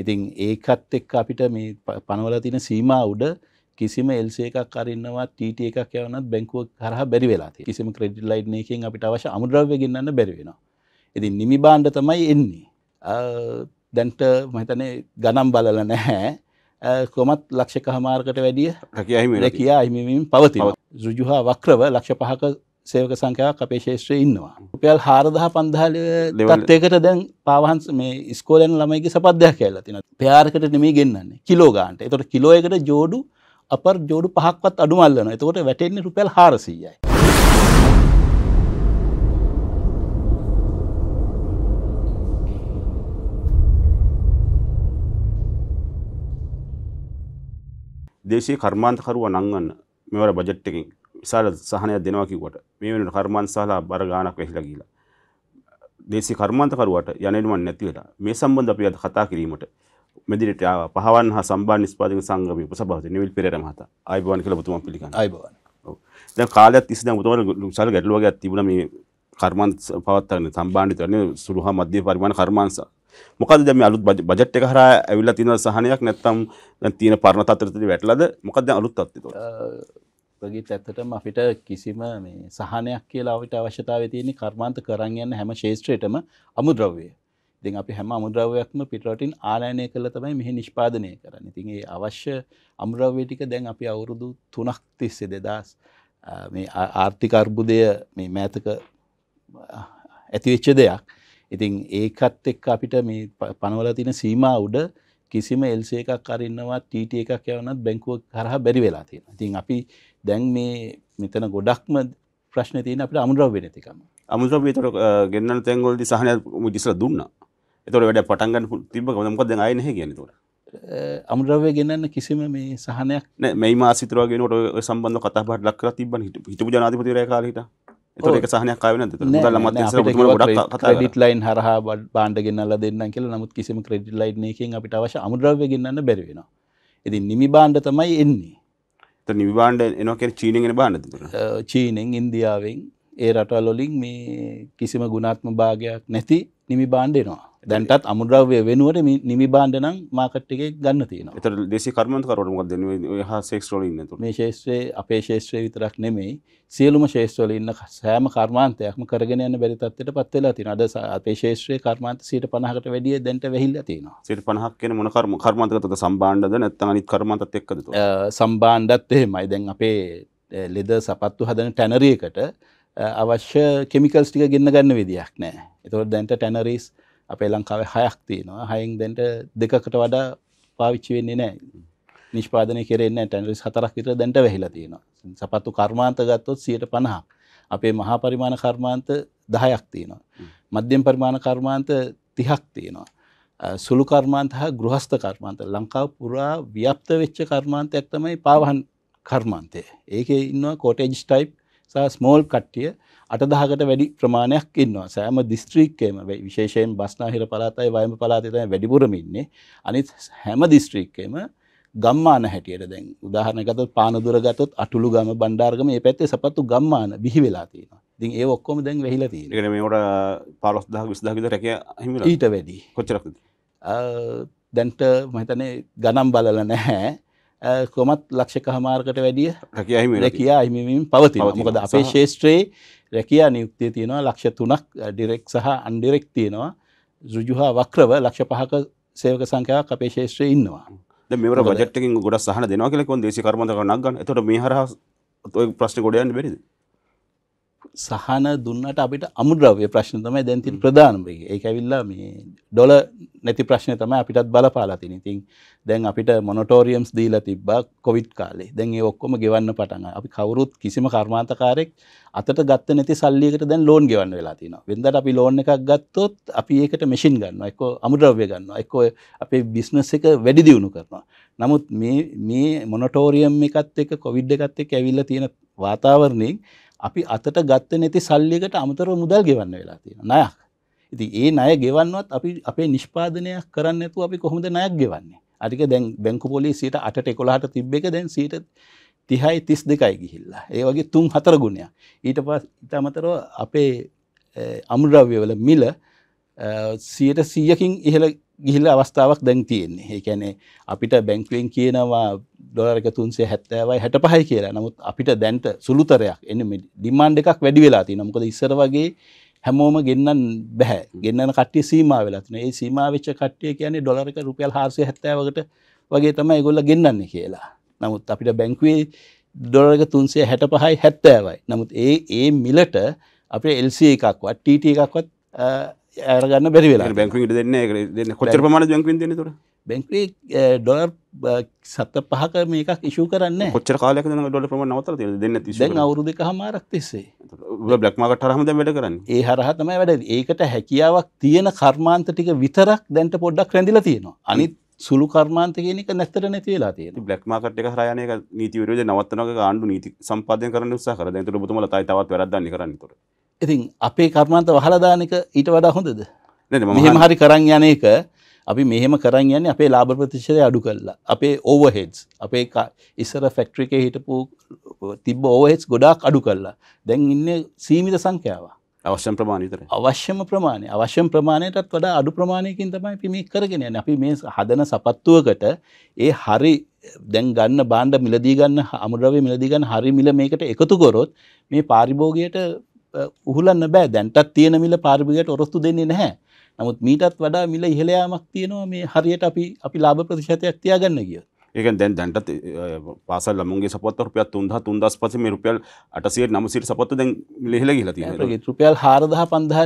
ඉතින් ඒකත් එක් අපිට මේ පනවල තින සීමා උඩ කිසිම එල්සේ එකක් අරන්නවා ටීට එකක් යවනත් බැංකුව කරහ බැරි වෙලා කිසිම ක්‍රෙඩ් ලයිඩ් එකෙන් අපිට අවශ්‍ය අමුද්‍රව්‍ය ගන්න බැරිවෙනවා ඉතින් නිමි බාණ්ඩ තමයි එන්නේ දැන්ට මහිතනේ ගනම් බලල නැහැ කොමත් ලක්ෂ කහමාර්කට වැඩිය රැකයා හිමිමින් පවතින රුජුහා වක්‍රව ලක්ෂ පහක සේවක සංඛ්‍යාවක් අපේ ශේෂත්‍රය ඉන්නවා. රුපියල් හාරදහ පන්දාල තත්වයකට දැන් පාවහන්ස මේ ස්කෝලයන් ළමයිගේ සපද්‍යයක් කියලා තින පයාරකට නෙමේ ගෙන්න්නේ කිලෝගාන්ට එතට කිලෝයකට ජෝඩු අප ජෝඩු පහක්වත් අඩුමල්ලන එතකොට වැටෙන්නේ රුපියල් හාරසීයයි. දේශී කර්මාන්තකරුව නංගන්න මෙවර බජට්ටකින් විශාල සහනයක් දෙනවා කිව්වට මේ වෙනකොට කර්මාන්ත සහලා බර ගාණක් වැහිලා ගිහිලා. දේශීය කර්මාන්තකරුවට යනෙනුවන් නැති වෙලා මේ සම්බන්ධ අපි අද කතා කිරීමට මෙදිරිට ආවා පහවන් හා සම්බාධ නිෂ්පාදක සංගමයේ උපසභාපති නිවිල් පෙරේර මහතා. ආයිබවන් කියලා ඔබතුමා පිළිගන්නවා. ආයිබවන්. ඔව්. දැන් කාලයක් තිස්සේ දැන් ඔබතුමාට විශාල ගැටලුවක් ගැත් තිබුණා මේ කර්මාන්ත පවත්වාගෙන සම්බාධිත වෙන්නේ සුළුහා මධ්‍ය පරිමාණ කර්මාන්ත මොකද දැන් මේ අලුත් බජට් එක හරහා ඇවිල්ලා තියෙන සහනයක් නැත්නම් දැන් තියෙන පරණ තත්ත්වෙට වැටලාද මොකක්ද දැන් අලුත් තත්ත්වෙට වගේත් ඇත්තටම අපිට කිසිම මේ සහනයක් කියලා අපිට අවශ්‍යතාවය තියෙන්නේ කර්මාන්ත කරන් යන හැම ශේෂ්ත්‍රයකම අමුද්‍රව්‍යය. ඉතින් අපි හැම අමුද්‍රව්‍යයක්ම පිටරටින් ආනයනය කරලා තමයි මෙහි නිෂ්පාදනය කරන්නේ. ඉතින් ඒ අවශ්‍ය අමුද්‍රව්‍ය ටික දැන් අපි අවුරුදු 3ක් තිස්සේ 2000 මේ ආර්ථික අර්බුදය මේ මෑතක ඇතිවෙච්ච දෙයක්. ඉතින් ඒකත් එක්ක අපිට මේ පනවලා තියෙන සීමා උඩ කිසිම එල්සේ එකක් අරන්නවා ටීට එකක් යවනත් බැංකුව කරහ බැරි වෙලා තියෙන. ඉතින් අපි දැන් මේ මෙතන ගොඩක්ම ප්‍රශ්න තියෙන අපිට අමුද්‍රව්‍ය නැතිකම. අමුද්‍රව්‍ය ඒතර ගෙන්නන තැන්වලදී සහනය ඉස්සලා දුන්නා. ඒතර වැඩ පටන් ගන්න තිබ්බ ගමන් මොකද දැන් ආයේ නැහැ කියන්නේ ඒතර. අමුද්‍රව්‍ය ගෙන්නන්න කිසිම මේ සහනයක් නැහැ. මේ මාසිතර වගේ වෙනකොට ඔය සම්බන්ධව කතා බහට ලක් කරලා තිබ්බනේ හිටපු ජනාධිපතිවරයා කාලේ හිටා. ඒතර ඒක සහනයක් ආවේ නැද්ද? ඒතර මුදල් අමාත්‍යංශ ඔබතුමා ගොඩක් කතා කරා. ක්‍රෙඩිට් ලයින් හරහා බාණ්ඩ ගෙන්නලා දෙන්නම් කියලා. නමුත් කිසිම ක්‍රෙඩිට් ලයින් එකකින් අපිට අවශ්‍ය අමුද්‍රව්‍ය ගෙන්නන්න බැරි වෙනවා. ඉතින් නිමි බාණ්ඩ තමයි එන්නේ. නිවාන්ඩ එනොකෙන චීනෙන් බානද චීනෙන් ඉන්දියාවෙන් ඒ රටවලොලින් මේ කිසිම ගුණාත්ම භාගයක් නැති නිමි බාණ්ඩ එනවා දැන්ටත් අමුද්‍රව්‍ය වෙනුවට නිමි බාන්ඩනම් මාකට් එකේ ගන්න තියෙන එතර දෙසි කර්මන්තකරට මොකද හා සේක්ෂවල ඉන්න මේ ශේෂත්‍රයේ අපේ ශේෂත්‍රය විතරක් නෙමෙයි සියලුම ශේෂත්‍රවල ඉන්න සෑම කර්මාන්තයක්ම කරගෙන යන බැරි තත්ත්වයට පත් වෙලා තියෙනවා අද අපේ ශේෂත්‍රයේ කර්මාන්ත 150කට වැඩිය දැන්ට වැහිලා තියෙනවා 150ක් කියන්නේ මොන කර්ම කර්මාන්තකද සම්බාණ්ඩද නැත්නම් අනිත් කර්මාන්තත් එක්කද සම්බාණ්ඩත් එහෙමයි දැන් අපේ ලෙද සපත්තු හදන ටැනරියකට අවශ්‍ය කෙමිකල්ස් ටික ගෙන්න ගන්න විදියක් නෑ එතකොට දැන්ට ටැනරිස් අපේ ලංකාවේ හයක් තියෙනවා හයින් දැන්ට දෙකකට වඩා පාවිච්චි වෙන්නේ නෑ නිෂ්පාදනය කරෙන්න ටැන්රිස් හතරක් විතර දැන්ට වැහිලා තියෙනවා සපත්තු කර්මාන්ත ගත්තොත් සියයට පණහක් අපේ මහා පරිමාණ කර්මාන්ත දහයක් තියෙනවා මධ්‍යම පරිමාණ කර්මාන්ත තිහක් තියෙනවා සුළු කර්මාන්ත හා ගෘහස්ත කර්මාන්ත ලංකාව පුරා ව්‍යප්ත වෙච්ච කර්මාන්තයක් තමයි පාවහන් කර්මාන්තය ඒකේ ඉන්නවා කෝටේජ් ටයිප් සහ ස්මෝල් කට්ටිය අටදහකට වැඩි ප්‍රමාණයක් ඉන්නවා සෑම දිස්ත්‍රීක්කයම විශේෂයෙන් බස්නාහිර පලාතයි වයම පලාතතම වැඩිපුරමින්නේ අනිත් හැම දිස්ත්‍රීක්කයම ගම්මාන හැටියට දැන් උදාහරණගතත් පානදුර ගතත් අටළු ගම බණ්ඩාර්ගම ඒ පැත්තේ සපත්තු ගම්මාන බිහි වෙලා තියෙනවා. ඉතින් ඒ ඔක්කොම දැන් වෙහිලා තියෙනවා. ඒකනේ මේකට 15000 20000 විතර රැකියා හිමිලා. ඊට වැඩි. කොච්චරක්ද? දැන්ට මම හිතන්නේ ගණන් බලලා නැහැ. කොමත් ලක්ෂක හමාර්කට වැඩිය රැකයා හිමමින් පවති මොකද අපේ ශේෂත්‍රයේ රැකයා නියුක්තිය තියෙනවා ලක්ෂ තුනක් ඩිරෙක් සහ අන්ඩිරෙක් තියෙනවා රුජුහා වක්‍රව ලක්ෂ පහක සේවක සංඛ්‍යාවක් අපේ ශේෂත්‍රයේ ඉන්නවා මෙවර බජට්කින් ගොඩ සහන දෙනවා කියෙකොන් දේශ කරමතක නක්ගන්න එතොට මේ හර ප්‍රශ්න ගොඩයන් බෙරිදි සහන දුන්නට අපිට අමුද්‍රව්‍ය ප්‍රශ්න තමයි දැන් තියෙන ප්‍රධානම එක. ඒක ඇවිල්ලා මේ ඩොල නැති ප්‍රශ්නේ තමයි අපිටත් බලපාලා තියෙන්නේ. ඉතින් දැන් අපිට මොනටෝරියම්ස් දීලා තිබ්බා කොවිඩ් කාලේ. දැන් ඒ ඔක්කොම ගෙවන්න පටන් අපි කවුරුත් කිසිම කර්මාන්තකාරයෙක් අතට ගත්ත නැති සල්ලි එකට දැන් ලෝන් ගෙවන්න වෙලා තියෙනවා. වෙනදාට අපි ලෝන් එකක් ගත්තොත් අපි ඒකට මැෂින් ගන්නවා. එක්කෝ අමුද්‍රව්‍ය ගන්නවා. එක්කෝ අපේ බිස්නස් එක වැඩි දියුණු කරනවා. නමුත් මේ මේ මොනටෝරියම් එකත් එක්ක කොවිඩ් එකත් එක්ක ඇවිල්ලා තියෙන වාතාවරණයෙන් අපි අතට ගත්ත නැති සල්ලියකට අමතර මුදල් ගෙවන්න වෙලා තියෙන නයක් ඉති ඒ අය ගෙවන්නවත් අපි අපේ නිෂ්පාදනයක් කරන්න ඇතු අපි කොහොමද ණයක් ගෙවන්නේ අරික දැන් බැංකු පොලිසිට අට එකොලාට තිබ්බ එක දැන් සීට තිහයි තිස් දෙකයි ගිහිල්ලා ඒ වගේ තුන් හතර ගුණයක් ඊට පස් ඉතාමතරව අපේ අමුද්‍රව්‍යවල මිල සියට සීයකින් ඉහළ ගිහිල අවස්ථාවක් දැන් තියෙන්නේ ඒකැනේ අපිට බැංකුවෙන් කියනවා ඩොලරක තුන්සේ හැත්තෑවයි හැට පහයි කියලා නමුත් අපිට දැන්ට සුළුතරයක් එන්න ඩිමාන්් එකක් වැඩි වෙලා ති නමුකද ඉස්සර වගේ හැමෝම ගෙන්න්න බැහැ ගෙන්න්න කට්ටිය සීම වෙලත්න ඒ සීමවිච්ච කට්ටිය කියන්නේ ඩොලරක රුපියල් හාසය හැත්තෑවකට වගේ තම ගොල්ල ගෙන්න්නන්නේ කියලා නමුත් අපිට බැංකුවේ ඩොලරක තුන්සේ හැට පහයි හැත්තෑවයි නමුත් ඒ ඒ මිලට අපේ එල්සි එකක්වත් ටීට එකක්වත් ඇරගන්න බැරි වෙලා බැංකුට දෙන්න දෙන්න කොච්චර පමණ බැංකුව දෙන්න තුර බැංකේ ඩොර් සත පහක මේක ඉෂු කරන්න කොච්චර කාලයක් ොල ප්‍රම නවතර දෙන්න දැන් අවුරුදු හමාරක් තිස්සේ බ්ලක්මකට හරහම වැඩ කරන්න ඒ හරහතම වැඩ ඒකට හැකියාවක් තියෙන කර්මාන්ත ටික විතරක් දැන්ට පොඩ්ඩක් රැඳිල තියෙනවා අනිත් සුළු කර්මාන්ත කියනක නැතර නැතිවෙලා තිය බ්ලක්මකට හරයන නීතිවරද නවත්තනක ආණ්ඩු නීති සම්පාදය කරන උත්සාහර දැතුර බතුමල තයි තවත් වැරදන්න කරන්නතුර ඉතින් අපේ කර්මන්ත වහලදානක ඊට වඩා හොඳද මෙහෙම හරි කරන් යන එක අපි මෙහෙම කරන් යන්නේ අපේ ලාභ ප්‍රතිශතය අඩු කරලා අපේ ඕවර්හෙඩ්ස් අපේ ඉස්සර ෆැක්ටරි එකේ හිටපු තිබ්බ ඕවර්හෙඩ්ස් ගොඩාක් අඩු කරලා දැන් ඉන්නේ සීමිත සංඛ්‍යාවක් අවශ්‍ය ප්‍රමාණය විතරයි අවශ්‍යම ප්‍රමාණය අවශ්‍යම ප්‍රමාණයටත් වඩා අඩු ප්‍රමාණයකින් තමයි අපි මේ කරගෙන යන්නේ අපි මේ හදන සපත්තුවකට ඒ හරි දැන් ගන්න බාණ්ඩ මිලදී ගන්න අමුද්‍රව්‍ය මිලදී ගන්න හරි මිල මේකට එකතු කරොත් මේ පාරිභෝගිකයට උහුලන්න බෑ දැන්ටත් තියෙන මිල පාර්භිකයට ඔරොස්තු දෙන්නේ නැහැ නමුත් මීටත් වඩා මිල ඉහලයාමක් තියෙනවා මේ හරියට අපි අපි ලාභ ප්‍රතිශතයක් තියාගන්න ගිය ඒක දැන් දැන්ටත් පාසල් ළමුන්ගේ සපොත්ත රුපියල් 3000 3000 මේ රුපියල් 800 900 සපොත්ත දැන් ඉහළ ගිහලා තියෙනවා ඒක රුපියල් 4000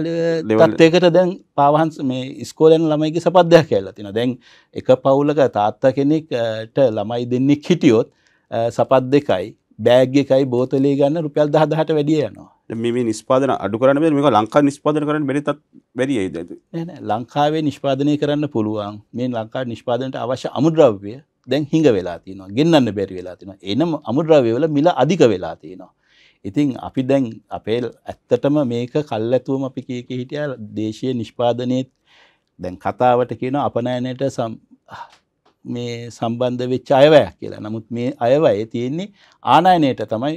5000 තත්යකට දැන් පාවහන්ස මේ ඉස්කෝලේ යන ළමයිගේ සපත් දෙකක් කියලා තියෙනවා දැන් එක පවුලක තාත්තා කෙනෙක්ට ළමයි දෙන්නෙක් හිටියොත් සපත් දෙකයි බෑග් එකයි බෝතලේ ගන්න රුපියල් 10000ට වැඩිය යනවා. මේ මේ නිෂ්පාදන අඩු කරන්න බෑ මේක ලංකාවේ නිෂ්පාදනය කරන්න බැරි තත් බැරියයිද? නෑ නෑ ලංකාවේ නිෂ්පාදනය කරන්න පුළුවන්. මේ ලංකාවේ නිෂ්පාදනයට අවශ්‍ය අමුද්‍රව්‍ය දැන් හිඟ වෙලා තියෙනවා. ගෙන්නන්න බැරි වෙලා තියෙනවා. එනම් අමුද්‍රව්‍ය වල මිල අධික වෙලා තියෙනවා. ඉතින් අපි දැන් අපේ ඇත්තටම මේක කල්ැතුවම අපි කීක හිටියා දේශීය නිෂ්පාදනයේත් දැන් කතාවට කියන අපනයනයට මේ සම්බන්ධ වෙච්ච අයවැය කියලා නමුත් මේ අයවයේ තියෙන්නේ ආනායනයට තමයි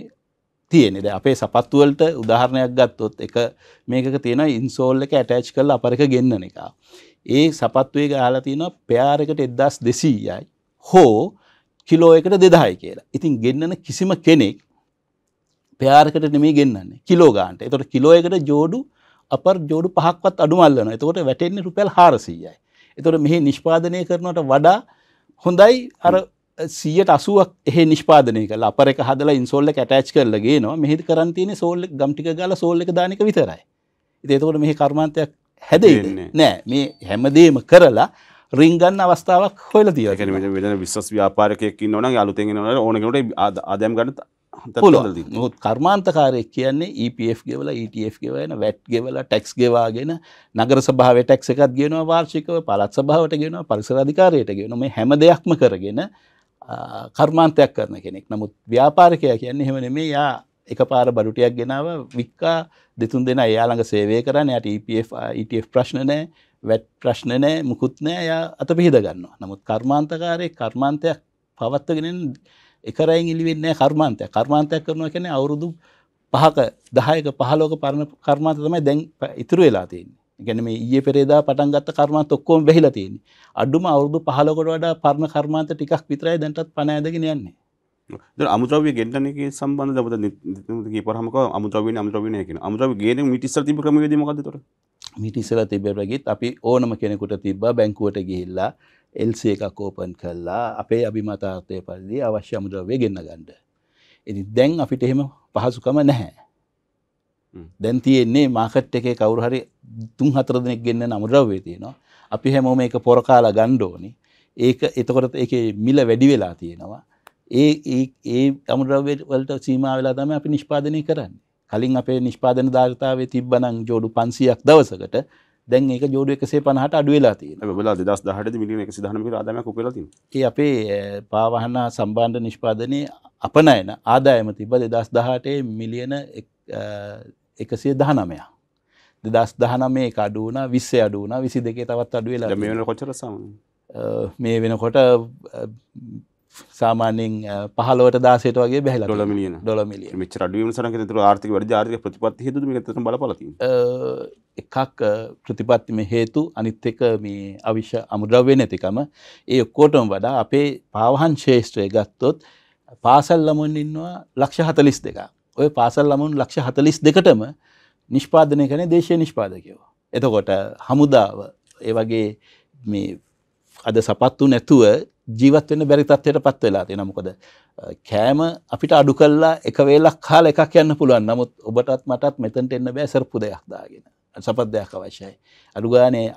තියෙනෙද අපේ සපත්තුවලට උදාහරණයක් ගත්තොත් එක මේක තියෙන ඉන්සෝල් එක ඇටච් කල් අපරක ගෙන්න්නන එක. ඒ සපත්වේ ගාලා තියෙන පයාරකට එද්දස් දෙසීයයි හෝ කිලෝ එකට දෙදායි කියලා ඉතින් ගෙන්න්නන කිසිම කෙනෙක් පයාරකට නෙමේ ගෙන්න්නේ කිලෝගාන්ට එතොට කිලෝ එකට ජෝඩු අප ජෝඩු පහක්වත් අඩුමල්ලන එතකොට වැටෙන්නේ රුපැල් හාරසීයයි එතොට මෙහි නිෂ්පාදනය කරනට වඩා හොඳයි අර සියට අසුවක් එහ නිෂ්පාදනය කළ අපර එක හදලා ඉන්සෝල්ල කැටච් කරලගේ නවා මෙහිද කරන්තියන සෝල්ල ගම්ටික ගල සෝල්ල දානක විතරයි ඒතකොට මෙහි කර්මාන්තයක් හැදෙන්නේ නෑ මේ හැමදේම කරලා රිංගන්න අවස්ථාවක් හොල දිය විශස් ව්‍යාපාරකයකින් නොන අලුතෙන් නට ඕනකට අදම් ගනත මුත් කර්මාන්තකාරයක් කියන්නේ EPF ගෙවල ETF ගෙවන වැට් ගෙවල ටැක්ස් ගෙවාගෙන නගර සභාව ටැක්ස එකත් ගෙනවා වාර්ෂිකව පලත් සභාවට ගෙනවා පරිසර අධිකාරයට ගෙන මේ හැම දෙයක්ම කරගෙන කර්මාන්තයක් කරන කෙනෙක් නමුත් ව්‍යාපාරකය කියන්නේ හෙම නෙමේ යා එක පාර බඩුටියක් ගෙනාව වික්කා දෙතුන් දෙෙන යාළඟ සේවය කරන්න යට EPF e ප්‍රශ්න නෑ වැට් ප්‍රශ්න නෑ මුකුත් නෑ ය අත පිහිද ගන්නවා නමුත් කර්මාන්තකාරය කර්මාන්තයක් පවත්වගෙනෙන් එකරයින් ඉලිවෙන්නේ කර්මාන්තය කර්මාන්තයක් කරනවා කියන්නේ අවුරුදු පහක දහයක පහලෝක පරණ කර්මාන්ත තමයි දැන් ඉතුරු වෙලා තියෙන්නේ. ගැන මේ ඊයේ පෙරේදා පටන් ගත්ත කර්මාන්ත ඔක්කොම වැහිලා තියෙන්නේ. අඩුම අවුරුදු 15කට වඩා පරණ කර්මාන්ත ටිකක් විතරයි දැන්ටත් පණ ඇදගෙන යන්නේ. අමුද්‍රව්‍ය ගෙන්නන එකේ සම්බන්ධද ඔබ නිතරම කියපුවාම කව අමුද්‍රව්‍යනේ අමුද්‍රව්‍යනේ කියන. අමුද්‍රව්‍ය ගේන මීට ඉස්සර තිබ්බ ක්‍රමවේදය මොකද්ද එතකොට? මීට ඉස්සර තිබ්බරගිත් අපි ඕනම කෙනෙකුට තිබ්බා බැංකුවට ගිහිල්ලා LC එකක් ඕපන් කළා අපේ අභිමතාර්ථය පරිදි අවශ්‍ය අමුද්‍රව්‍ය ගෙන්න ගන්න. ඉතින් දැන් අපිට එහෙම පහසුකම නැහැ. දැන් තියෙන්නේ මාකට් එකේ කවුරු හරි 3-4 දෙනෙක් ගෙන්නන අමුද්‍රව්‍ය තියෙනවා. අපි හැමෝම ඒක පොර කාලා ගන්න ඕනේ. ඒක එතකොට ඒකේ මිල වැඩි වෙලා තියෙනවා. ඒ ඒ අමුරවයට වලට සීම වෙලා තම අපි නිෂ්පාදනය කරන්න කලින් අපේ නිෂ්පාදන ධාර්තාවේ තිබ්බනං ජෝඩු පන්සියක් දවසකට දැන් ඒක ජෝඩු එකසේ පනහට අඩුවෙලා තියෙන වෙලා දෙදස් දහට මිලියන එක සිදහනම ආදායම උපයලා ඒ අපේ පාවහන සම්බන්ධ නිෂ්පාදනයේ අපනයන ආදායම තිබ්බ දෙදස් දහටේ මිලියන එකසිය දහනමයා දෙදස් දහනමේ අඩුවන විස්ස අඩුවන විසි දෙකේ තවත් අඩුවෙලා මේ වෙන කොචර සම මේ වෙනකොට සාමානෙන් පහලොට දාසේට වගේ බැහල ොලමිිය ොලමිිය මෙච රඩුවීම සනක තුර ආර්ථක වැඩ ජාර්ක ප්‍රතිපත් හතු ත බලපලති එකක් ප්‍රතිපත්තිම හේතු අනිත් එක මේ අවිශ්‍ය අමුද්‍රව්‍ය නැතිකම ඒ ඔක්කෝටම වඩා අපේ පාවහන් ශේෂත්‍රය ගත්තොත් පාසල් ළමුන් ඉන්නවා ලක්ෂ හතලිස් දෙක ඔය පාසල් ළමුන් ලක්ෂ හතලිස් දෙකටම නිෂ්පාදනය කන දේශය නිෂ්පාදකයෝ. එතකොට හමුදාව ඒ වගේ මේ අද සපත්තු නැතුව ජීවත් වෙන්න බැරි තත්ත්වයට පත් වෙලා තියෙනවා. මොකද කෑම අපිට අඩු කළා එක වේලක් කාලා එකක් යන්න පුළුවන්. නමුත් ඔබටත් මටත් මෙතනට එන්න බෑ සරපු දෙයක් දාගෙන. සපත් දෙයක් අවශ්‍යයි. අඩු ගානේ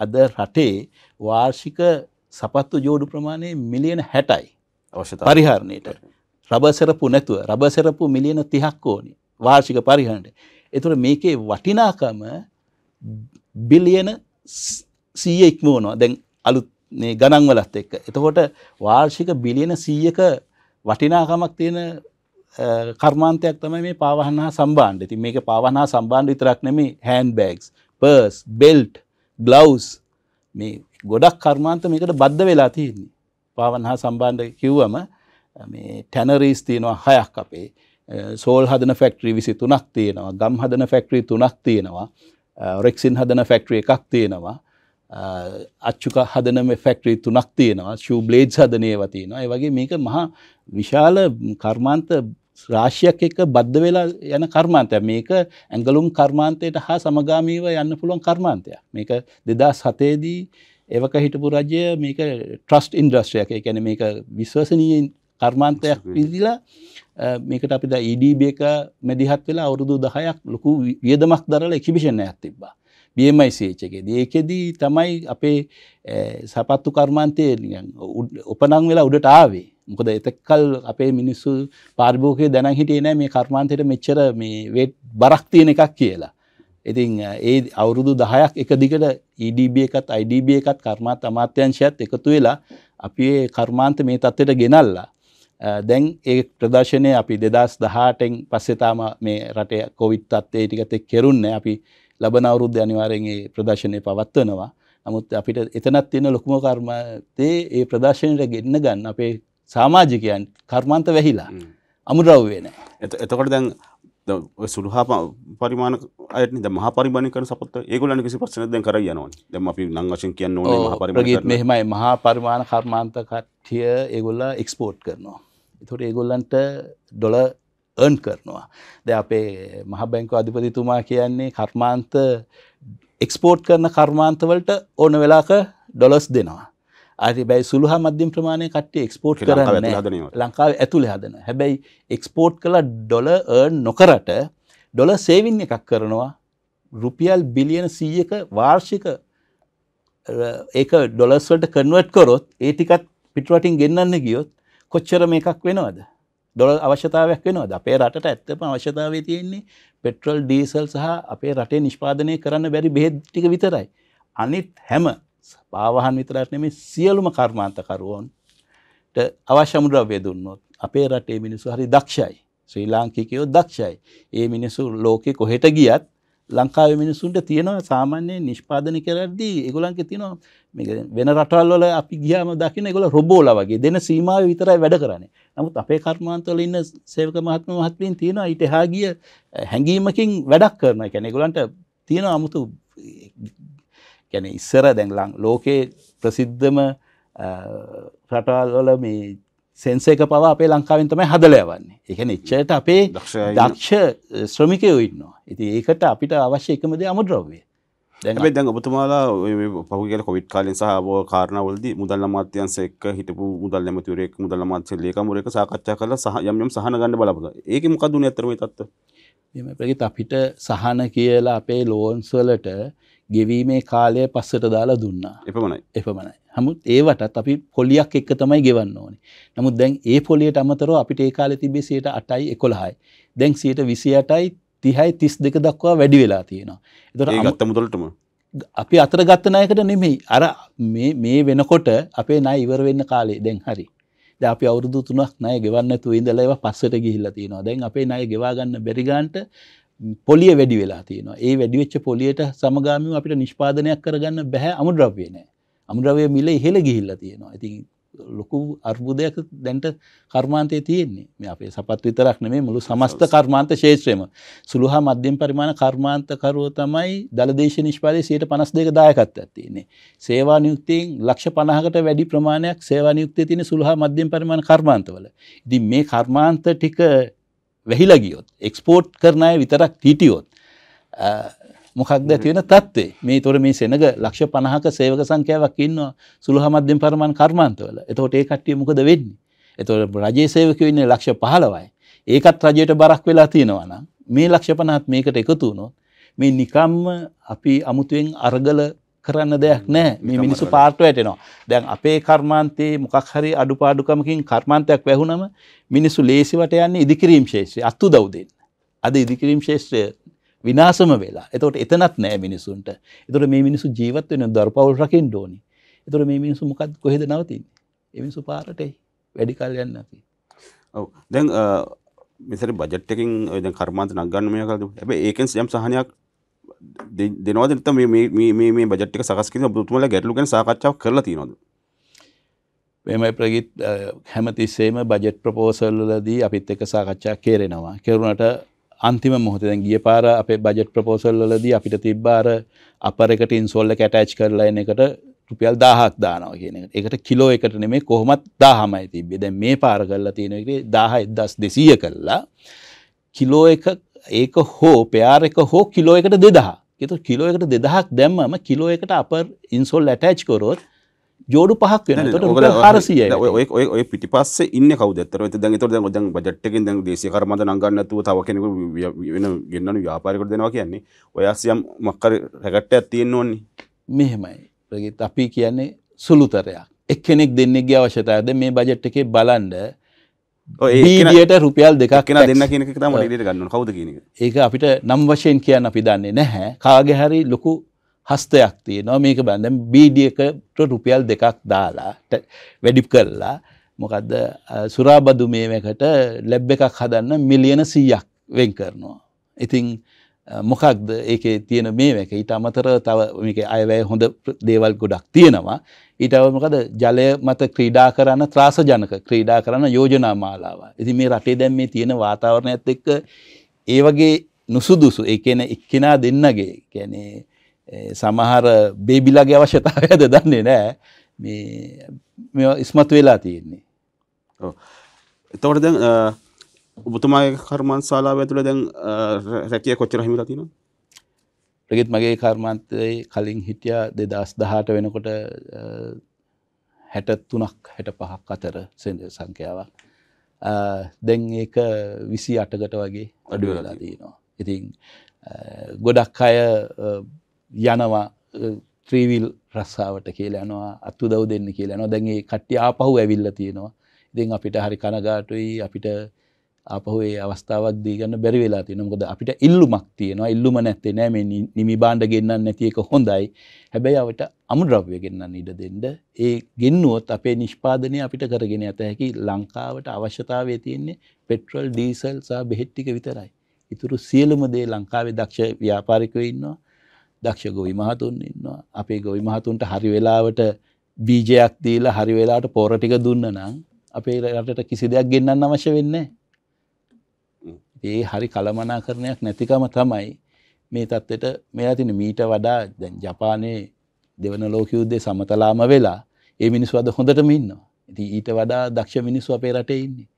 අද රටේ වාර්ෂික සපත්තු ජෝඩු ප්‍රමාණය මිලියන 60යි. අවශ්‍යතාවය. පරිහරණයට. රබර් සරපු නැතුව රබර් සරපු මිලියන 30ක් ඕනේ වාර්ෂික පරිහරණයට. ඒතර මේකේ වටිනාකම බිලියන 100 ඉක්මවනවා. දැන් අලුත් මේ ගණන් වලත් එක්ක. එතකොට වාර්ෂික බිලියන 100ක වටිනාකමක් තියෙන කර්මාන්තයක් තමයි මේ පාවහන හා සම්බාණ්ඩ. ඉතින් මේක පාවහන හා සම්බාණ්ඩ විතරක් නෙමෙයි hand bags, purse, belt, gloves මේ ගොඩක් කර්මාන්ත මේකට බද්ධ වෙලා තියෙන්නේ. පාවහන හා සම්බාණ්ඩ කිව්වම මේ ටැනරීස් තියෙනවා හයක් අපේ. සෝල් හදන ෆැක්ටරි 23ක් තියෙනවා. ගම් හදන ෆැක්ටරි 3ක් තියෙනවා. රෙක්සින් හදන ෆැක්ටරි එකක් තියෙනවා. අච්චුක හදනම ෆෙක්ටරි තුනක් තියෙනවා ශූ බ්ලේඩ් හදනය වතියෙනවා ඒ වගේ මේක මහා විශාල කර්මාන්ත රාශියක් එක බද්ධ වෙලා යන කර්මාන්තය මේක ඇඟලුම් කර්මාන්තයට හා සමගාමීව යන්න පුළුවන් කර්මාන්තයක් මේක දෙදස් හතේදී එවක හිටපු රජය මේක ට්‍රස්ට ඉන්ද්‍රස්ට්‍රයක එකැන මේක විශ්වසනීය කර්මාන්තයක් විදිලා මේකට අපිට ඉඩබ e එක මැදිහත් වෙලා අවුරුදු දහයක් ලොකු වියදමක් දරල එකිිෂණ ඇතිබා BMICH එකේදී. ඒකෙදී තමයි අපේ සපත්තු කර්මාන්තය උපනං වෙලා උඩට ආවේ. මොකද එතකල් අපේ මිනිස්සු පාර්භෝකය දැන හිටියේ නෑ මේ කර්මාන්තයට මෙච්චර මේ වෙට් බරක් තියෙන එකක් කියලා. ඉතින් ඒ අවුරුදු දහයක් එක දිගට EDB එකත් IDB එකත් කර්මාත් අමාත්‍යංශයත් එකතු වෙලා අපි කර්මාන්ත මේ තත්ත්වයට ගෙනල්ලා දැන් ඒ ප්‍රදර්ශනය අපි දෙදස් දහටෙන් පස්සෙතාම මේ රටේ කොවිත් තත්ත්වය ටිකතෙක් කෙරුන්න අපි ලබන අවුරුද්ධ අනිවාරයෙන් ප්‍රදර්ශනය පවත්වනවා නමුත් අපිට එතනත් තියෙන ලොකුම කර්මතේ ඒ ප්‍රදර්ශනයට ගෙන්න ගන්න අපේ සාමාජිකයන් කර්මන්ත වෙහිලා අමුද්‍රව්වේ නෑ එතකොට දැන් සුළුහා පරිමාණ අයට ද මහ පරිමාණ කරන සපත ඒගොල්ලන් කිසි ප්‍රශ්නයක් දැන් කර යනවා. දැන් අපි නම් වශයෙන් කියන්න ඕනේ මහ පරිමාණ කරන. මෙහෙමයි මහ පරිමාණ කර්මාන්ත කට්ටිය ඒගොල්ලෝ එක්ස්පෝට් කරනවා. ඒතකොට ඒගොල්ලන්ට ඩොලර් අන් කරනවා. ද අපේ මහ බැංකු අධිපතිතුමා කියන්නේ කර්මාන්ත එක්ස්පෝට් කරන කර්මාන්තවලට ඕන වෙලාක ඩොලස් දෙනවා. අරි බැයි සුළහ මධ්‍යම් ප්‍රමාණය කට්ටේ එක්ස්පෝට් කරන ලංකාව ඇතුළ හදන හැබැයි එක්ස්පෝට් කළ ඩොල නොකරට ඩොල සේවින් එකක් කරනවා රුපියල් බිලියන සීයක වාර්ෂික ඒක ඩොලස්වට කන්වට් කොරොත් ඒටිකත් පිටවටින් ගෙන්න්න ගියොත් කොච්චර මේ එකක් වෙනවද ඩොල අවශ්‍යතාවයක් වෙනවාද අපේ රටට ඇත්තම අවශ්‍යතාවය තියෙන්නේ පෙට්‍රල් ඩීසල් සහ අපේ රටේ නිෂ්පාදනය කරන්න බැරි බෙහෙත්ටික විතරයි. අනිත් හැම පාවහන් විතරට නෙමේ සියලුම කර්මාන්තකරුවන්ට අවශ්‍ය මුද්‍රව්‍ය දුන්නොත් අපේ රටේ මිනිස්සු හරි දක්ෂයි. ශ්‍රී ලාංකිකයෝ දක්ෂයි. ඒ මිනිස්සු ලෝකෙ කොහෙට ගියත් ලංකාව මිනිසුන්ට තියෙනවා සාමාන්‍ය නිෂ්පාදන කරද්දී ඒගොලන්ක තියනවා වෙන රටල්වල අපි ගියාම දකින ගොල රොබෝල වගේ දෙන සීමාව විතරයි වැඩ කරන්නේ නමුත් අපේ කර්මාන්තවල ඉන්න සේවක මහත්ම මහත්මින් තියෙනවා ඊට හා ගිය හැඟීමකින් වැඩක් කරන කැනෙ ගොලන්ට තියෙන අමුතු ගැන ඉස්සර දැන්ලං ලෝකයේ ප්‍රසිද්ධම රටාල්වල මේ සෙන්සේක පවා අපේ ලංකාවෙන් තමයි හදලයවන්නේ එකන එච්චයට අපේ දක්ෂ ශ්‍රමිකයෝ ඉන්නවා ඉති ඒකට අපිට අවශ්‍ය එකමද අමුද්‍රව්වේ දැ දැන් ඔබතුමාලා පහුගල කොවිට් කාලින් සහබෝ කාරණවලද මුදල් අමාත්‍යන්සෙක් හිටපු මුදල් ඇමතිවරෙක් මුදල් අමාත්‍ය ලේකමුරක සාකච්ඡා කල සහයම්යම් සහන ගන්න බලබල ඒක මොකදුන ඇතරව තත්ව එම ප්‍රගත් අපිට සහන කියලා අපේ ලෝන්ස්වලට ගෙවීමේ කාලය පස්සට දාලා දුන්නා එපමණයි එපමණයි හමුත් ඒවටත් අපි පොලියක් එක්ක තමයි ගෙවන්න ඕනේ. නමුත් දැන් ඒ පොලියට අමතරව අපිට ඒ කාලේ තිබ්බේ 8යි 11යි. දැන් 128යි 30යි 32 දක්වා වැඩි වෙලා තියෙනවා. ඒතකොට ඒ ගත්ත මුදලටම අපි අතර ගත්ත ණයකට නෙමෙයි. අර මේ මේ වෙනකොට අපේ ණය ඉවර වෙන්න කාලේ දැන් හරි. දැන් අපි අවුරුදු 3ක් ණය ගෙවන්න නැතුව ඉඳලා ඒවා පස්සට ගිහිල්ලා තියෙනවා. දැන් අපේ ණය ගෙවා ගන්න බැරි ගන්නට පොලිය වැඩි වෙලා තියෙනවා. ඒ වැඩි වෙච්ච පොලියට සමගාමීව අපිට නිෂ්පාදනයක් කරගන්න බෑ අමුද්‍රව්‍ය නෑ. අමරවය මිල ඉහෙළ ගිහිල්ලා තියෙනවා ඇති ලොකු අර්බුදයක් දැන්ට කර්මාන්තය තියෙන්නේ මේ අපේ සපත් විතරක් නෙමේ මුළු සමස්ත කර්මාන්ත ශේත්‍රයම සුළු හා මධ්‍යම පරිමාණ කර්මාන්තකරුව තමයි දළදේශ නිෂ්පාදය සයට පනස් දෙක දායකත්තත් තියන්නේ සේවා නියුක්තියෙන් ලක්ෂ පනහකට වැඩි ප්‍රමාණයක් සේවා නියුක්තිය තියෙන සුළු හා මධ්‍යම පරිමාණ කර්මාන්තවල ඉති මේ කර්මාන්ත ටික වැහිලගියොත් එක්ස්පෝට් කරණය විතරක් හිටියොත් මොකක්ද ඇතිවෙන තත්වේ මේ තොර මේ සෙනග ලක්ෂ පණහක සේවක සංකයාවක් ඉන්නවා සුළහ මධ්‍යම පරමන් කර්මාන්තවල එතකොට ඒ කට්ටිය මොකද වෙන්නේ එතකොට රජයේ සේවකයෝ ඉන්නේ ලක්ෂ 15යි ඒකත් රජයට බරක් වෙලා තියෙනවා නම් මේ ලක්ෂ 50ත් මේකට එකතු වුණොත් මේ නිකම්ම අපි අමුතුවෙන් අරගල කරන්න දෙයක් නෑ මේ මිනිසු පාර්ට වැටෙනවා දැන් අපේ කර්මාන්තයේ මොකක් හරි අඩුපාඩුකමකින් කර්මාන්තයක් වැැහුනම මිනිසු ලේසිවට යන්නේ ඉදිකිරීම් ශේෂය අත්තු දවදෙන් අද ඉදිකිරීම් ශේෂත්‍රය විනාසම වෙලා එතකොට එතනත් නෑ මිනිසුන්ට එතොට මේ මිනිසු ජීවත් වෙන දර්පවල් රකින් ඩෝනි එතොට මේ මිනිසු මොකක් කොහෙද නවතින් එමිසු පාරටයි වැඩිකල් යන්න අපි ඔව දැන් මෙසර බජට්ටකින් ද කර්මාන්ත නගන්නමය කද ඇබ ඒකෙන් යම් සහනයක් දෙනවාදත මේ බජට්ක සකස්කින බතුමල ගැටලුගෙන සාකච්ඡාව කරලා තිනොද මෙමයි ප්‍රගිත් හැමතිස්සේම බජට් ප්‍රපෝසල්ලදී අපිත් එක සාකච්ඡා කෙරෙනවා කෙරුණට අන්තිම මොහොතේ දැන් ගිය පාර අපේ බජට් ප්‍රොපෝසල් වලදී අපිට තිබ්බ අර අපර් එකට ඉන්සෝල් එක ඇටච් කරලා එන එකට රුපියල් 1000ක් දානවා කියන එකට. ඒකට කිලෝ එකට නෙමෙයි කොහොමත් 1000මයි තිබ්බේ. දැන් මේ පාර කරලා තියෙන එකේ 1000 1200 කරලා කිලෝ එක ඒක හෝ පෙයාර එක හෝ කිලෝ එකට 2000. ඒතකොට කිලෝ එකට 2000ක් දැම්මම කිලෝ එකට අපර් ඉන්සෝල් ඇටච් කරොත් ජෝඩු පහක් වෙන ට හරසිය ඔය පිටි පස්ස ඉන්න කවදතර දැ තොර දැ දන් ජට්ටකින් දැන් දේශය කරමද නගන්නතුව තව කෙනෙකු වෙන ගන්නු ්‍යාපාරකට දෙනවා කියන්නේ ඔයසියම් මක්කර රැකට්ට ඇත්තියෙන් ඕන්නේ මෙහෙමයි ප්‍රගත් අපි කියන්නේ සුළුතරයක් එක් කෙනෙක් දෙන්නෙක්ගේ අවශ්‍යතාද මේ බජට් එකේ බලන්ඩ ඒට රුපියල් දෙකක් කියෙන දෙන්න කෙනෙක් තම ට ගන්න කවද කියන ඒක අපිට නම් වශයෙන් කියන්න අපි දන්නේ නැහැ කාගහැරි ලොකු හස්තයක් තියෙනවා මේක බැඳම් බීඩිය එකට රුපියල් දෙකක් දාලා වැඩි කරලා මොකක්ද සුරාබදු මේකට ලැබ් එකක් හදන්න මිලියන සීයක් වෙන් කරනවා. ඉතිං මොකක්ද ඒක තියෙන මේක ඊට අමතර තව මේක අයවැය හොඳ දේවල් ගොඩක් තියෙනවා. ඊටව මොකද ජලය මත ක්‍රීඩා කරන්න ත්‍රාස ජනක ක්‍රීඩා කරන්න යෝජනා මාලාව. ඉති මේ රටේ දැන් මේ තියෙන වාතාවරණ ඇත් එක්ක ඒ වගේ නුසුදුසු ඒකන එක්කෙනා දෙන්නගේ කැනේ සමහර බේබිලගේ අවශ්‍යතාවයද දන්නේ නෑ මේ ඉස්මතු වෙලා තියෙන්නේ එතවට දැන් ඔබතුමාගේ කර්මාන් ශලාව ඇතුළ දැන් රැකිය කොච්චර හිමිලා තියෙන ගෙත් මගේ කර්මාන්තය කලින් හිටිය දෙදස් දහට වෙනකොට හැට තුනක් හැට පහක් අතර සංඛ්‍යාවක් දැන් ඒක විසි අටකට වගේ අඩුවෙලා තියෙනවා ඉතින් ගොඩක් අය යනවා ත්‍රීවිල් රස්සාාවට කියලයනවා අත්තු දව් දෙන්න කියලනවා දැන්ගේ කට්ටිය ආපහු ඇවිල්ල තියෙනවා ඉතින් අපිට හරි කනගාටුයි අපිට අපහේ අවස්ථාවක් දීගන්න බැරි වෙලා තිනකොද අපිට ඉල්ලුමක් තියෙනවා ඉල්ලුම නැත්තේ නෑ මේ නිමි බාණ්ඩ ගෙන්න්න නැති එක හොඳයි හැබැයි අවට අමුද්‍රව්‍ය ගෙන්න්න ඉඩ දෙන්න ඒ ගෙන්නුවොත් අපේ නිෂ්පාදනය අපිට කරගෙන ඇත හැකි ලංකාවට අවශ්‍යතාවය තියෙන්නේ පෙට්‍රල් ඩීසල් සහ බෙහෙට්ටික විතරයි ඉතුරු සියලුම දේ ලංකාවේ දක්ෂ ව්‍යාපාරිකව ඉන්නවා දක්ෂ ගොවි මහතුන් ඉන්නවා. අපේ ගොවි මහතුන්ට හරි වෙලාවට බීජයක් දීලා හරි වෙලාවට පොර ටික දුන්න නම් අපේ රටට කිසි දෙයක් ගෙන්නන්න අවශ්‍ය වෙන්නේ ඒ හරි කළමනාකරණයක් නැතිකම තමයි මේ තත්ත්වයට මෙයා තින මීට වඩා දැන් ජපානයේ දෙවන ලෝකයුද්දේ සමතලාම වෙලා ඒ මිනිස්සු අද හොඳටම ඉන්නවා. ඉතින් ඊට වඩා දක්ෂ මිනිස්සු අපේ රටේ ඉන්නේ.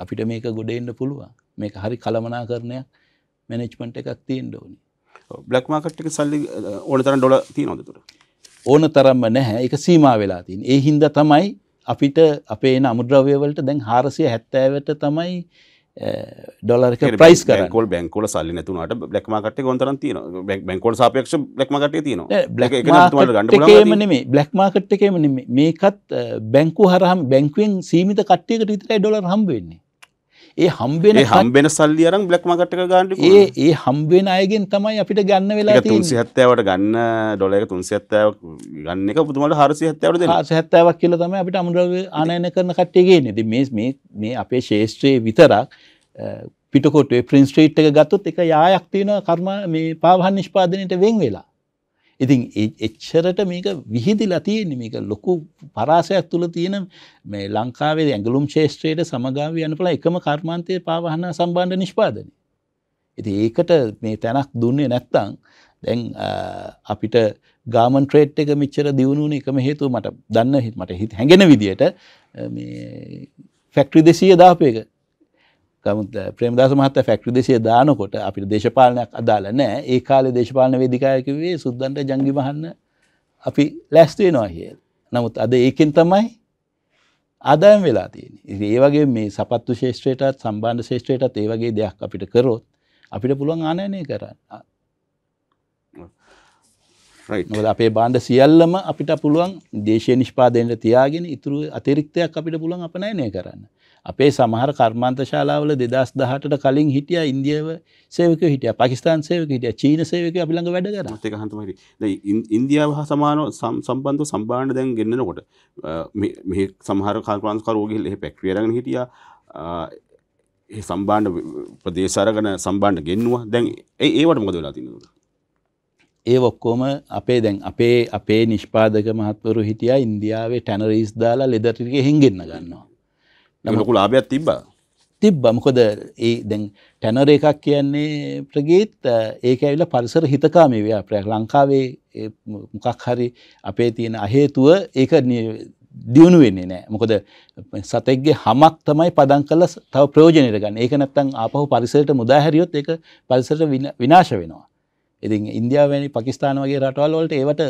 අපිට මේක ගොඩ එන්න පුළුවන්. මේක හරි කළමනාකරණයක් මැනේජ්මන්ට් එකක් තියෙන්න ඕනේ. බ්ලක් මාකට් එක සල්ලි ඕන තරම් ඩොලර් තියනවද උතට? ඕන තරම්ම නැහැ. ඒක සීමා වෙලා තියෙන. ඒ හින්දා තමයි අපිට අපේ එන අමුද්‍රව්‍ය වලට දැන් 470ට තමයි ඩොලරක ප්‍රයිස් කර කොල් බැංකොල සල්ලි නැතුනට බ්ලක් මාකට් එක ගොන්තරන් තියෙන බැංකොල සාපේක්ෂ බ්ලක් මාකට් එක තියෙනවා බ්ලක් එක තුමාලා ගන්න පුළුවන් ඒකම නෙමෙයි බ්ලක් මාකට් එකේම නෙමෙයි මේකත් බැංකු හරහා බැංකුවෙන් සීමිත කට්ටියකට විතරයි ඩොලර් හම්බ වෙන්නේ ඒ හම්බෙන හම්බෙන සල්ලි අරන් බ්ලැක් මාකට් එක ගන්න ඒ ඒ හම්බෙන අයගෙන් තමයි අපිට ගන්න වෙලා තියෙන්නේ 370ට ගන්න ඩොලර් එක 370ක් ගන්න එක පුදුමල 470ට දෙනවා 470ක් කියලා තමයි අපිට අමුද්‍රව්‍ය ආනයන කරන කට්ටිය ගේන්නේ. ඉතින් මේ මේ මේ අපේ ශාස්ත්‍රයේ විතරක් පිටකොටුවේ ප්‍රින්ස් ස්ට්‍රීට් එක ගත්තොත් එක යායක් තියෙනවා කර්ම මේ පාවහන් නිෂ්පාදනයේට වෙන් වෙලා. ඉතින් එච්චරට මේක විහිදිලා තියෙන මේක ලොකු පරාසයක් තුළ තියෙන මේ ලංකාවේ ඇඟලුම් ශේෂත්‍රයට සමගාව යනපලා එකම කර්මාන්තය පාවහන සම්බන්ධ නිෂ්පාදන. ඉති ඒකට මේ තැනක් දුන්නේ නැත්තං දැන් අපිට ගාමන් ට්‍රේට් එක මිච්චර දියුණුවන එකම හේතු මට දන්න හිත් මට හිත් හැඟෙන විදියට ෆැක්ට්‍රි දෙසීය දාපයක ප්‍රේමදාස මහත්තයා ෆැක්ටරි දෙසේ දානකොට අපිට දේශපාලනයක් අදාළ නැහැ. ඒ කාලේ දේශපාලන වේදිකාව කිව්වේ සුද්දන්ට ජංගි වහන්න අපි ලෑස්ති වෙනවා කියලා. නමුත් අද ඒකෙන් තමයි ආදායම් වෙලා තියෙන්නේ. ඒ වගේ මේ සපත්තු ශේෂ්ත්‍රයටත් සම්බන්ධ ශේෂ්ත්‍රයටත් ඒ වගේ දෙයක් අපිට කරොත් අපිට පුළුවන් ආනයනය කරන්න. මොකද අපේ බාණ්ඩ සියල්ලම අපිට පුළුවන් දේශීය නිෂ්පාදනයට තියාගෙන ඉතුරු අතිරික්තයක් අපිට පුළුවන් අපනයනය කරන්න. අපේ සමහර කර්මාන්ත ශාලාවල දෙදස් දහට කලින් හිටිය ඉන්දියව සේවක හිටිය පකිස්ාන් සේවක හිටිය චීන සේවක අපිළඟ වැඩ කර හන්තමයි ඉන්දියාව හා සමාන සම්බන්ධ සම්බාණ්ඩ දැන් ගෙන්න්නනකොට මේ සමහර කාල්පාන්ස්කරෝගල් එහ පැක්්‍රියරගෙන හිටිය ඒ සම්බාණ්ඩ ප්‍රදේශරගන සම්බාණ්ඩ ගෙන්නවා දැන් ඒ ඒවට මොද වෙලා තිනද ඒ ඔක්කොම අපේ දැන් අපේ අපේ නිෂ්පාදක මහත්වරු හිටිය ඉන්දියාවේ ටැනරීස් දාලා ලෙදටික හෙන්ගෙන්න්න ගන්නවා ලොකු ලාභයක් තිබ්බා තිබ්බ මොකද ඒ දැන් ටැනර එකක් කියන්නේ ප්‍රගීත් ඒක ඇවිල්ල පරිසර හිතකාමේ ව්‍යාප්‍රයක් ලංකාවේ මොකක් හරි අපේ තියෙන අහේතුව ඒක දියුණු වෙන්නේ නෑ මොකද සතෙක්ගේ හමක් තමයි පදන් කළ තව ප්‍රයෝජනයට ගන්න ඒක නැත්තං ආපහු පරිසරට මුදාහැරියොත් ඒක පරිසරට විනාශ වෙනවා ඉතින් ඉන්දියාවැනි පකිස්ාන වගේ රටවල් වලට ඒවට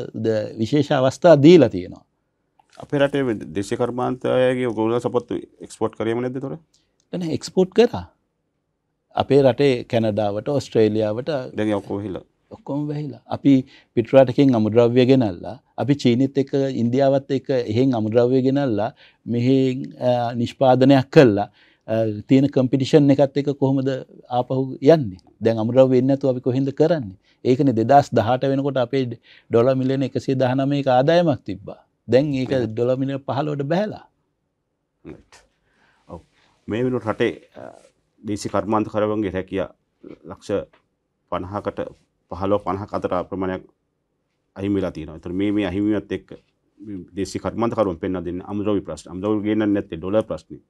විශේෂ අවස්ථා දීලා තියෙනවා අපේ රටේ දේශ කර්මාන්තයගේ ගොල සපත්තු එක්ස්පෝට් කරීම නැද තොර න එක්ස්පෝට් කරා අපේ රටේ කැනඩාවට ඔස්ට්‍රේලියාවට දැ ඔක්කෝහිලා ඔක්කොම වැහිලා අපි පිටරටකින් අමුද්‍රව්‍ය ගෙනල්ලා අපි චීනත් එක ඉන්දියාවත් එක එහෙන් අමුද්‍රව්‍ය ගෙනල්ලා මෙහෙ නිෂ්පාදනයක් කල්ලා තියෙන කම්පිටිෂන් එකත් එක කොහොමද ආපහු යන්නේ දැන් අමුරව වෙන්නතු අපි කොහෙද කරන්නේ ඒකන දෙදස් දහට වෙනකොට අපේ ඩොල මිලියන එකසේ දහනම එක ආදායමක් තිබ්බා දැන් ඒක දොළමින පහලෝට බැහලා ඔව මේ වෙනු රටේ දේසි කර්මාන්ත කරවන්ගේ රැකිය ලක්ෂ පණහකට පහලෝ පණහ අතර ප්‍රමාණයක් අහිමිලා තියෙනවා තුර මේ මේ අහිමිවත් එක් දේසි කර්මන්තකරුවන් පෙන්න්න දෙන්න අමුදෝවි ප්‍රශ්න අමුදව ගන්න නැත්තේ ඩොල ප්‍රශ්න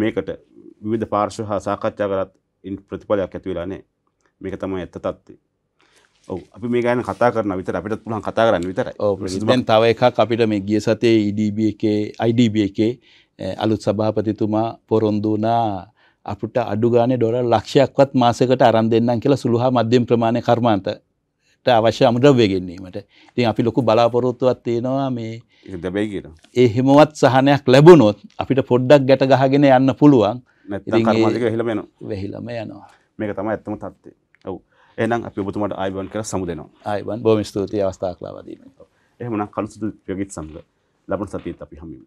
මේකට විවිධ පාර්ශව හා සාකච්ඡා කරත් ඉන් ප්‍රතිඵලයක් ඇතිවෙලානේ මේක තමයි ඇත්ත තත්වේ අපි මේ ගෑන කතා කරන විතර අපිට පුළන් කතා කරන්න විතරයි දැන් තව එකක් අපිට මේ ගිය සතේ ඉඩබ e එකේ අයිඩබ එකේ අලුත් සභාපතිතුමා පොරොන්දුනා අපට අඩුගානේ ඩොල ලක්ෂයක්වත් මාසකට අරන් දෙන්නම් කියලා සුළුහා මධ්‍යම් ප්‍රමාණය කර්මාන්තට අවශ්‍ය අමුද්‍රව්‍යගෙන්නීමට ඉතින් අපි ලොකු බලාපොරොත්තුවත් තියෙනවා මේ දැබැයි කියෙන ඒ හෙමවත් සහනයක් ලැබුණොත් අපිට පොඩ්ඩක් ගැට ගහගෙන යන්න පුළුවන් වෙහිලම යනවා මේක තම ඇත්තම තත්වේ එනම් අපි ඔබතුමට ආයිබන් කර සමුදෙනවා ආයිබන් බොහොම ස්තුතියි අවස්ථාවක් ලබා දීමට. එහෙමනම් කනුසුදු යෝගිත් සමග ලබන සතියේත් අපි හමුවෙමු.